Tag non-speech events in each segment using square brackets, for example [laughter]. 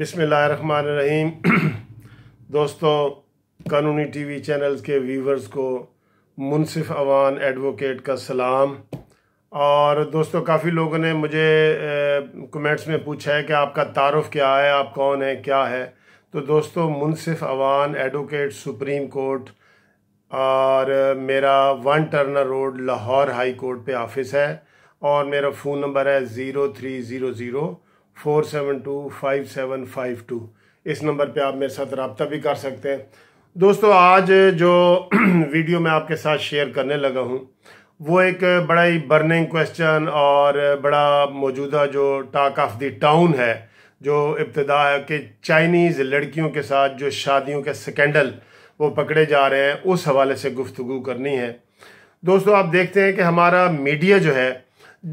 بسم اللہ الرحمن الرحیم دوستو قانونی ٹی وی چینلز کے ویورز کو منصف عوان ایڈوکیٹ کا سلام اور دوستو کافی لوگوں نے مجھے کومنٹس میں پوچھا ہے کہ آپ کا تعارف کیا ہے آپ کون ہیں کیا ہے تو دوستو Munsif Awan advocate supreme court اور میرا one Turner road Lahore high court پہ آفس ہے اور میرا فون نمبر ہے zero three zero zero four seven two five seven five two اس نمبر پہ آپ میرے ساتھ رابطہ بھی کر سکتے ہیں دوستو آج جو [clears throat] ویڈیو میں آپ کے ساتھ شیئر کرنے لگا ہوں وہ ایک بڑا ہی برننگ کویشچن اور بڑا موجودہ جو ٹاک آف دی ٹاؤن ہے جو ابتدا ہے کہ چائنیز لڑکیوں کے ساتھ جو شادیوں کے سکینڈل وہ پکڑے جا رہے ہیں اس حوالے سے گفتگو کرنی ہے دوستو آپ دیکھتے ہیں کہ ہمارا میڈیا جو ہے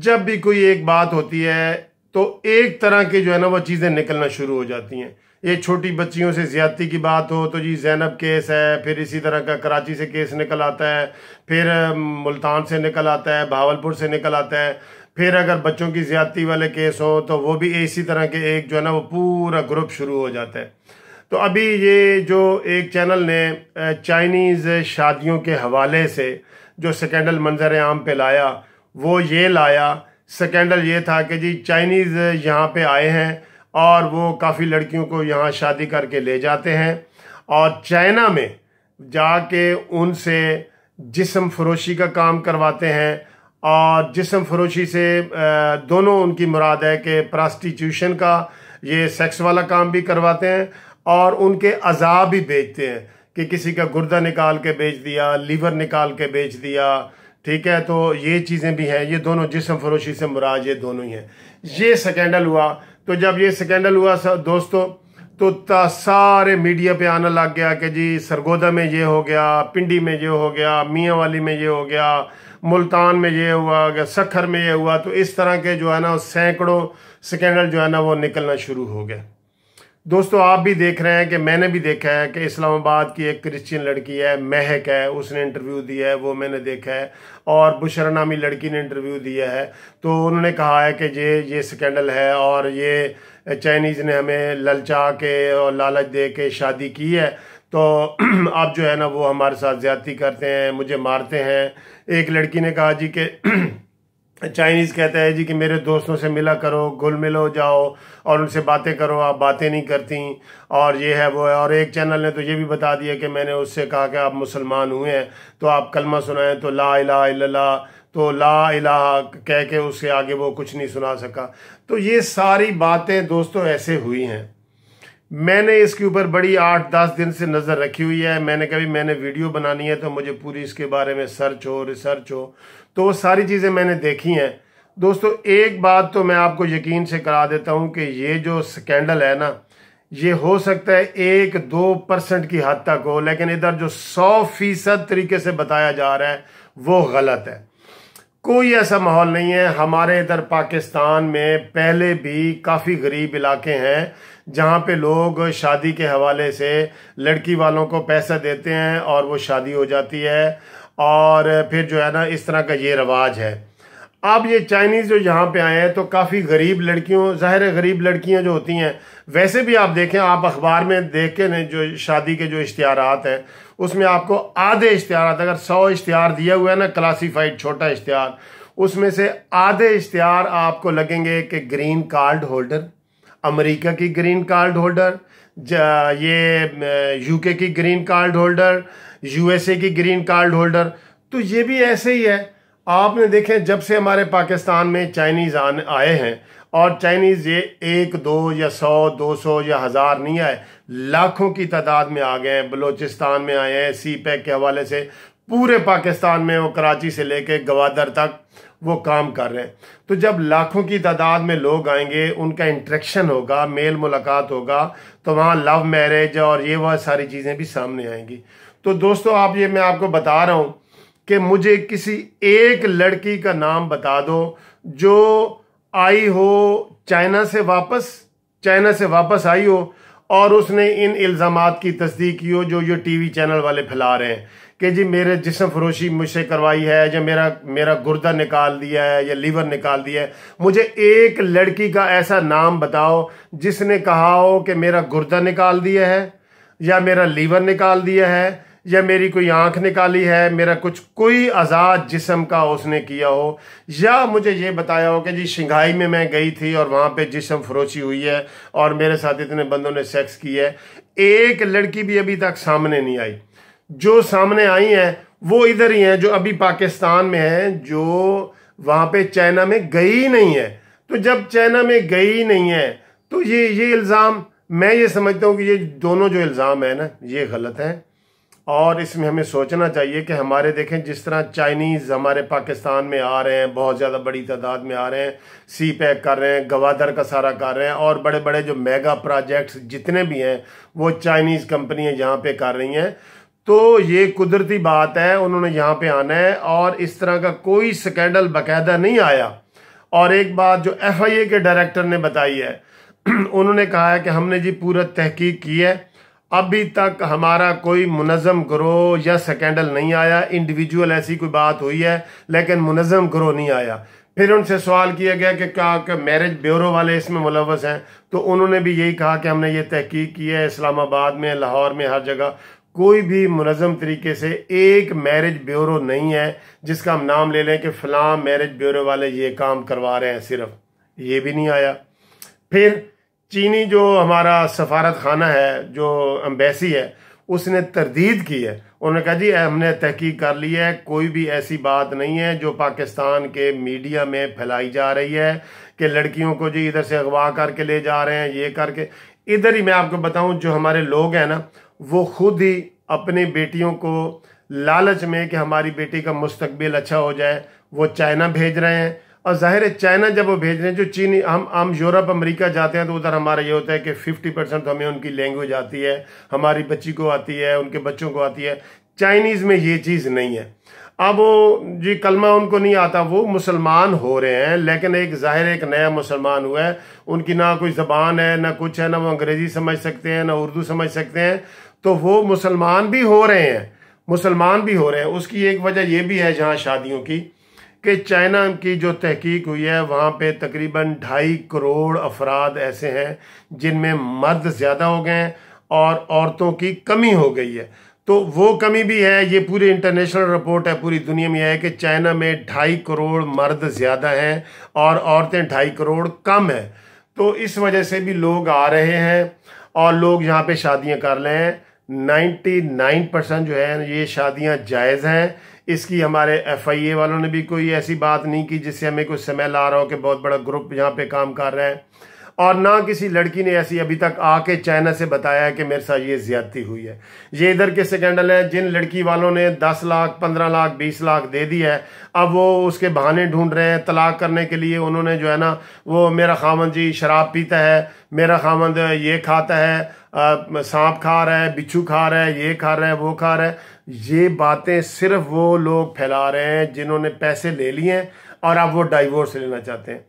جب بھی کوئی ایک بات ہوتی ہے تو ایک طرح کے جو ہے نا وہ چیزیں نکلنا شروع ہو جاتی ہیں یہ چھوٹی بچیوں سے زیادتی کی بات ہو تو جی زینب کیس ہے پھر اسی طرح کا کراچی سے کیس نکل آتا ہے پھر ملتان سے نکل آتا ہے بھاولپور سے نکل آتا ہے پھر اگر بچوں کی زیادتی والے کیس ہوں تو وہ بھی اسی طرح کے ایک جو ہے نا وہ پورا گروپ شروع ہو جاتا ہے تو ابھی یہ جو ایک چینل نے چائنیز شادیوں کے حوالے سے جو سکینڈل منظر عام پہ لایا وہ یہ لایا سکینڈل یہ تھا کہ جی چائنیز یہاں پہ آئے ہیں اور وہ کافی لڑکیوں کو یہاں شادی کر کے لے جاتے ہیں اور چائنا میں جا کے ان سے جسم فروشی کا کام کرواتے ہیں اور جسم فروشی سے دونوں ان کی مراد ہے کہ پراسٹیچوشن کا یہ سیکس والا کام بھی کرواتے ہیں اور ان کے عذاب بھی بیچتے ہیں کہ کسی کا گردہ نکال کے بیچ دیا لیور نکال کے بیچ دیا ٹھیک ہے تو یہ چیزیں بھی ہیں یہ دونوں جسم فروشی سے مراج یہ دونوں ہی ہیں یہ سکینڈل ہوا تو جب یہ سکینڈل ہوا دوستو تو سارے میڈیا پہ آنا لگ گیا کہ جی سرگودا میں یہ ہو گیا پنڈی میں یہ ہو گیا میاں والی میں یہ ہو گیا ملتان میں یہ ہوا گیا سکھر میں یہ ہوا تو اس طرح کے جو ہے نا سینکڑوں سکینڈل جو ہے نا وہ نکلنا شروع ہو گئے دوستو آپ بھی دیکھ رہے ہیں کہ میں نے بھی دیکھا ہے کہ اسلام آباد کی ایک کرسچین لڑکی ہے مہک ہے اس نے انٹرویو دیا ہے وہ میں نے دیکھا ہے اور نامی لڑکی نے انٹرویو دیا ہے تو انہوں نے کہا ہے کہ یہ سکینڈل ہے اور یہ چائنیز نے ہمیں للچا کے اور لالچ دے کے شادی کی ہے تو [clears throat] آپ جو ہے نا وہ ہمارے ساتھ زیادتی کرتے ہیں مجھے مارتے ہیں ایک لڑکی نے کہا جی کہ [clears throat] چائنیز کہتا ہے جی کہ میرے دوستوں سے ملا کرو گل ملو جاؤ اور ان سے باتیں کرو آپ باتیں نہیں کرتی اور یہ ہے وہ ہے اور ایک چینل نے تو یہ بھی بتا دیا کہ میں نے اس سے کہا کہ آپ مسلمان ہوئے ہیں تو آپ کلمہ سنائیں تو لا الہ الا اللہ تو لا الہ کہہ کے اس سے آگے وہ کچھ نہیں سنا سکا تو یہ ساری باتیں دوستوں ایسے ہوئی ہیں میں نے اس کے اوپر بڑی آٹھ دس دن سے نظر رکھی ہوئی ہے میں نے کبھی میں نے ویڈیو بنانی ہے تو مجھے پوری اس کے بارے میں سرچ ہو ریسرچ ہو تو وہ ساری چیزیں میں نے دیکھی ہیں دوستو ایک بات تو میں آپ کو یقین سے کرا دیتا ہوں کہ یہ جو سکینڈل ہے نا یہ ہو سکتا ہے ایک دو پرسنٹ کی حد تک ہو لیکن ادھر جو سو فیصد طریقے سے بتایا جا رہا ہے وہ غلط ہے کوئی ایسا ماحول نہیں ہے ہمارے ادھر پاکستان میں پہلے بھی کافی غریب علاقے ہیں جہاں پہ لوگ شادی کے حوالے سے لڑکی والوں کو پیسہ دیتے ہیں اور وہ شادی ہو جاتی ہے اور پھر جو ہے نا اس طرح کا یہ رواج ہے آپ یہ چائنیز جو یہاں پہ آئے ہیں تو کافی غریب لڑکیوں ظاہر غریب لڑکیاں جو ہوتی ہیں ویسے بھی آپ دیکھیں آپ اخبار میں دیکھ کے جو شادی کے جو اشتہارات ہیں اس میں آپ کو آدھے اشتہارات اگر سو اشتہار دیا ہوا ہے نا کلاسیفائڈ چھوٹا اشتہار اس میں سے آدھے اشتہار آپ کو لگیں گے کہ گرین کارڈ ہولڈر امریکہ کی گرین کارڈ ہولڈر یہ یو کے کی green card holder U S A کی گرین کارڈ ہولڈر تو یہ بھی ایسے ہی ہے آپ نے دیکھیں جب سے ہمارے پاکستان میں چائنیز آئے ہیں اور چائنیز یہ ایک دو یا سو دو سو یا ہزار نہیں آئے لاکھوں کی تعداد میں آ گئے ہیں بلوچستان میں آئے ہیں سی پیک کے حوالے سے پورے پاکستان میں وہ کراچی سے لے کے گوادر تک وہ کام کر رہے ہیں تو جب لاکھوں کی تعداد میں لوگ آئیں گے ان کا انٹریکشن ہوگا میل ملاقات ہوگا تو وہاں لو میرج اور یہ وہ ساری چیزیں بھی سامنے آئیں گی تو دوستو آپ یہ میں آپ کو بتا رہا ہوں کہ مجھے کسی ایک لڑکی کا نام بتا دو جو آئی ہو چائنا سے واپس چائنا سے واپس آئی ہو اور اس نے ان الزامات کی تصدیق کی ہو جو یہ ٹی وی چینل والے پھیلا رہے ہیں کہ جی میرے جسم فروشی مجھ سے کروائی ہے یا میرا میرا گردہ نکال دیا ہے یا لیور نکال دیا ہے مجھے ایک لڑکی کا ایسا نام بتاؤ جس نے کہا ہو کہ میرا گردہ نکال دیا ہے یا میرا لیور نکال دیا ہے یا میری کوئی آنکھ نکالی ہے میرا کچھ کوئی آزاد جسم کا اس نے کیا ہو یا مجھے یہ بتایا ہو کہ جی شنگھائی میں میں گئی تھی اور وہاں پہ جسم فروشی ہوئی ہے اور میرے ساتھ اتنے بندوں نے سیکس کی ہے ایک لڑکی بھی ابھی تک سامنے نہیں آئی جو سامنے آئی ہیں وہ ادھر ہی ہیں جو ابھی پاکستان میں ہیں جو وہاں پہ چائنا میں گئی نہیں ہے تو جب چائنا میں گئی نہیں ہے تو یہ یہ الزام میں یہ سمجھتا ہوں کہ یہ دونوں جو الزام ہیں نا یہ غلط ہیں اور اس میں ہمیں سوچنا چاہیے کہ ہمارے دیکھیں جس طرح چائنیز ہمارے پاکستان میں آ رہے ہیں بہت زیادہ بڑی تعداد میں آ رہے ہیں سی پیک کر رہے ہیں گوادر کا سارا کر رہے ہیں اور بڑے بڑے جو میگا پروجیکٹس جتنے بھی ہیں وہ چائنیز کمپنیاں یہاں پہ کر رہی ہیں تو یہ قدرتی بات ہے انہوں نے یہاں پہ آنا ہے اور اس طرح کا کوئی سکینڈل باقاعدہ نہیں آیا اور ایک بات جو ایف آئی اے کے ڈائریکٹر نے بتائی ہے انہوں نے کہا ہے کہ ہم نے جی پورا تحقیق کی ہے ابھی تک ہمارا کوئی منظم گروہ یا سکینڈل نہیں آیا انڈیویجول ایسی کوئی بات ہوئی ہے لیکن منظم گروہ نہیں آیا پھر ان سے سوال کیا گیا کہ کیا میرج بیورو والے اس میں ملوث ہیں تو انہوں نے بھی یہی کہا کہ ہم نے یہ تحقیق کی ہے اسلام آباد میں لاہور میں ہر جگہ کوئی بھی منظم طریقے سے ایک میرج بیورو نہیں ہے جس کا ہم نام لے لیں کہ فلاں میرج بیورو والے یہ کام کروا رہے ہیں صرف یہ بھی نہیں آیا پھر چینی جو ہمارا سفارت خانہ ہے جو امبیسی ہے اس نے تردید کی ہے انہوں نے کہا جی ہم نے تحقیق کر لی ہے کوئی بھی ایسی بات نہیں ہے جو پاکستان کے میڈیا میں پھیلائی جا رہی ہے کہ لڑکیوں کو جی ادھر سے اغوا کر کے لے جا رہے ہیں یہ کر کے ادھر ہی میں آپ کو بتاؤں جو ہمارے لوگ ہیں نا وہ خود ہی اپنی بیٹیوں کو لالچ میں کہ ہماری بیٹی کا مستقبل اچھا ہو جائے وہ چائنا بھیج رہے ہیں اور ظاہر ہے چائنا جب وہ بھیج رہے ہیں جو چینی ہم ہم یورپ امریکہ جاتے ہیں تو ادھر ہمارا یہ ہوتا ہے کہ ففٹی پرسینٹ ہمیں ان کی لینگویج آتی ہے ہماری بچی کو آتی ہے ان کے بچوں کو آتی ہے چائنیز میں یہ چیز نہیں ہے اب وہ جی کلمہ ان کو نہیں آتا وہ مسلمان ہو رہے ہیں لیکن ایک ظاہر ایک نیا مسلمان ہوا ہے ان کی نہ کوئی زبان ہے نہ کچھ ہے نہ وہ انگریزی سمجھ سکتے ہیں نہ اردو سمجھ سکتے ہیں تو وہ مسلمان بھی ہو رہے ہیں مسلمان بھی ہو رہے ہیں اس کی ایک وجہ یہ بھی ہے جہاں شادیوں کی کہ چائنا کی جو تحقیق ہوئی ہے وہاں پہ تقریباً ڈھائی کروڑ افراد ایسے ہیں جن میں مرد زیادہ ہو گئے ہیں اور عورتوں کی کمی ہو گئی ہے تو وہ کمی بھی ہے یہ پوری انٹرنیشنل رپورٹ ہے پوری دنیا میں ہے کہ چائنا میں ڈھائی کروڑ مرد زیادہ ہیں اور عورتیں ڈھائی کروڑ کم ہیں تو اس وجہ سے بھی لوگ آ رہے ہیں اور لوگ یہاں پہ شادیاں کر لیں نائنٹی نائن پرسنٹ جو ہے یہ شادیاں جائز ہیں اس کی ہمارے ایف آئی اے والوں نے بھی کوئی ایسی بات نہیں کی جس سے ہمیں کوئی سمیل لا رہا ہو کہ بہت بڑا گروپ یہاں پہ کام کر رہا ہے اور نہ کسی لڑکی نے ایسی ابھی تک آ کے چینا سے بتایا ہے کہ میرے ساتھ یہ زیادتی ہوئی ہے یہ ادھر کے سیکنڈل ہیں جن لڑکی والوں نے دس لاکھ پندرہ لاکھ بیس لاکھ دے دی ہے اب وہ اس کے بہانے ڈھونڈ رہے ہیں طلاق کرنے کے لیے انہوں نے جو ہے نا وہ میرا خامند جی شراب پیتا ہے میرا خامند یہ کھاتا ہے سانپ کھا رہا ہے بچھو کھا رہا ہے یہ کھا رہا ہے وہ کھا رہا ہے یہ باتیں صرف وہ لوگ پھیلا رہے ہیں جنہوں نے پیسے لے لیے ہیں اور اب وہ ڈائیورس لینا چاہتے ہیں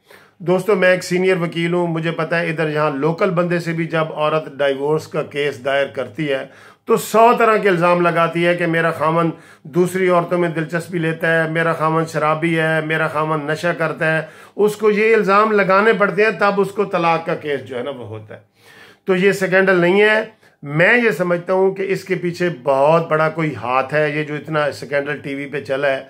دوستو میں ایک سینئر وکیل ہوں مجھے پتا ہے ادھر یہاں لوکل بندے سے بھی جب عورت ڈائیورس کا کیس دائر کرتی ہے تو سو طرح کے الزام لگاتی ہے کہ میرا خامن دوسری عورتوں میں دلچسپی لیتا ہے میرا خامن شرابی ہے میرا خامن نشہ کرتا ہے اس کو یہ الزام لگانے پڑتے ہیں تب اس کو طلاق کا کیس جو ہے نا وہ ہوتا ہے تو یہ سکینڈل نہیں ہے میں یہ سمجھتا ہوں کہ اس کے پیچھے بہت بڑا کوئی ہاتھ ہے یہ جو اتنا سکینڈل ٹی وی پہ چلا ہے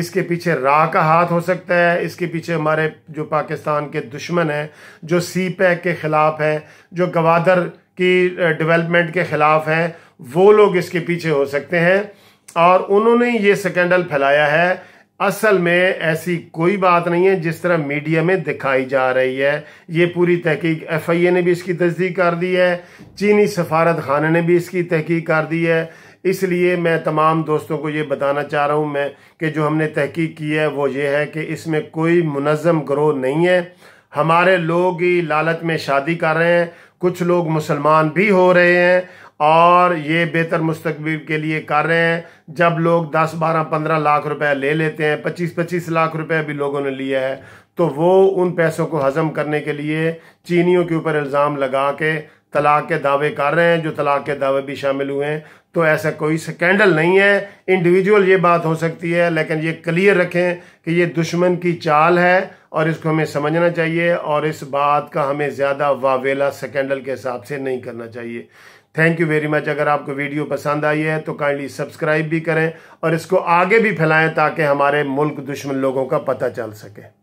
اس کے پیچھے راہ کا ہاتھ ہو سکتا ہے اس کے پیچھے ہمارے جو پاکستان کے دشمن ہیں جو سی پیک کے خلاف ہیں جو گوادر کی ڈیولپمنٹ کے خلاف ہیں وہ لوگ اس کے پیچھے ہو سکتے ہیں اور انہوں نے یہ سکینڈل پھیلایا ہے اصل میں ایسی کوئی بات نہیں ہے جس طرح میڈیا میں دکھائی جا رہی ہے یہ پوری تحقیق ایف آئی اے نے بھی اس کی تصدیق کر دی ہے چینی سفارت خانہ نے بھی اس کی تحقیق کر دی ہے اس لیے میں تمام دوستوں کو یہ بتانا چاہ رہا ہوں میں کہ جو ہم نے تحقیق کی ہے وہ یہ ہے کہ اس میں کوئی منظم گروہ نہیں ہے ہمارے لوگ ہی لالت میں شادی کر رہے ہیں کچھ لوگ مسلمان بھی ہو رہے ہیں اور یہ بہتر مستقبل کے لیے کر رہے ہیں جب لوگ دس بارہ پندرہ لاکھ روپے لے لیتے ہیں پچیس پچیس لاکھ روپے بھی لوگوں نے لیا ہے تو وہ ان پیسوں کو ہضم کرنے کے لیے چینیوں کے اوپر الزام لگا کے طلاق کے دعوے کر رہے ہیں جو طلاق کے دعوے بھی شامل ہوئے ہیں تو ایسا کوئی سکینڈل نہیں ہے انڈیویجول یہ بات ہو سکتی ہے لیکن یہ کلیئر رکھیں کہ یہ دشمن کی چال ہے اور اس کو ہمیں سمجھنا چاہیے اور اس بات کا ہمیں زیادہ واویلا سکینڈل کے حساب سے نہیں کرنا چاہیے تھینک یو ویری مچ اگر آپ کو ویڈیو پسند آئی ہے تو کائنڈلی سبسکرائب بھی کریں اور اس کو آگے بھی پھیلائیں تاکہ ہمارے ملک دشمن لوگوں کا پتہ چل سکے